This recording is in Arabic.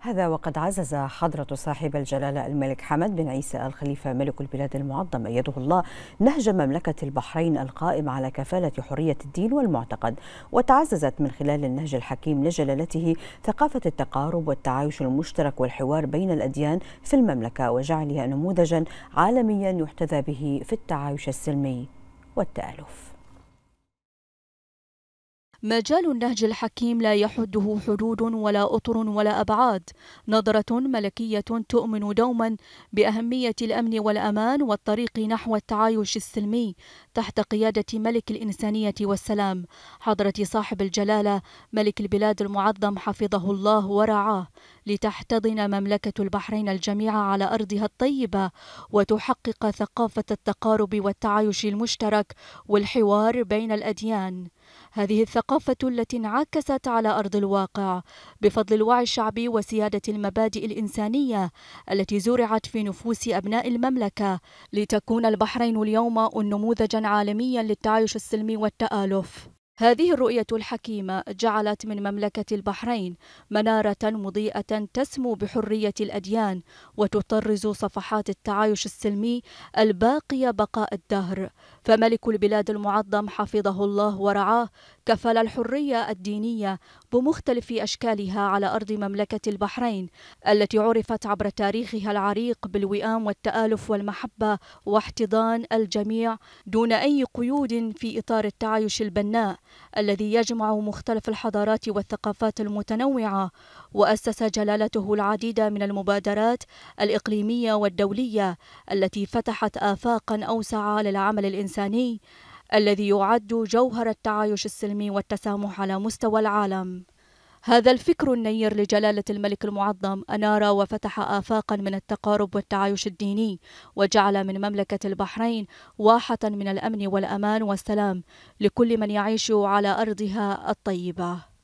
هذا وقد عزز حضرة صاحب الجلالة الملك حمد بن عيسى الخليفة ملك البلاد المعظم أيده الله نهج مملكة البحرين القائم على كفالة حرية الدين والمعتقد وتعززت من خلال النهج الحكيم لجلالته ثقافة التقارب والتعايش المشترك والحوار بين الأديان في المملكة وجعلها نموذجا عالميا يحتذى به في التعايش السلمي والتآلف مجال النهج الحكيم لا يحده حدود ولا أطر ولا أبعاد نظرة ملكية تؤمن دوما بأهمية الأمن والأمان والطريق نحو التعايش السلمي تحت قيادة ملك الإنسانية والسلام حضرة صاحب الجلالة ملك البلاد المعظم حفظه الله ورعاه لتحتضن مملكة البحرين الجميع على أرضها الطيبة وتحقق ثقافة التقارب والتعايش المشترك والحوار بين الأديان هذه الثقافة التي انعكست على أرض الواقع بفضل الوعي الشعبي وسيادة المبادئ الإنسانية التي زرعت في نفوس أبناء المملكة لتكون البحرين اليوم نموذجا عالميا للتعايش السلمي والتآلف هذه الرؤية الحكيمة جعلت من مملكة البحرين منارة مضيئة تسمو بحرية الأديان وتطرز صفحات التعايش السلمي الباقية بقاء الدهر، فملك البلاد المعظم حفظه الله ورعاه كفل الحرية الدينية بمختلف أشكالها على أرض مملكة البحرين التي عرفت عبر تاريخها العريق بالوئام والتآلف والمحبة واحتضان الجميع دون أي قيود في إطار التعايش البناء الذي يجمع مختلف الحضارات والثقافات المتنوعة وأسس جلالته العديد من المبادرات الإقليمية والدولية التي فتحت آفاقا أوسع للعمل الإنساني الذي يعد جوهر التعايش السلمي والتسامح على مستوى العالم هذا الفكر النير لجلالة الملك المعظم أنار وفتح آفاقا من التقارب والتعايش الديني وجعل من مملكة البحرين واحة من الأمن والأمان والسلام لكل من يعيش على أرضها الطيبة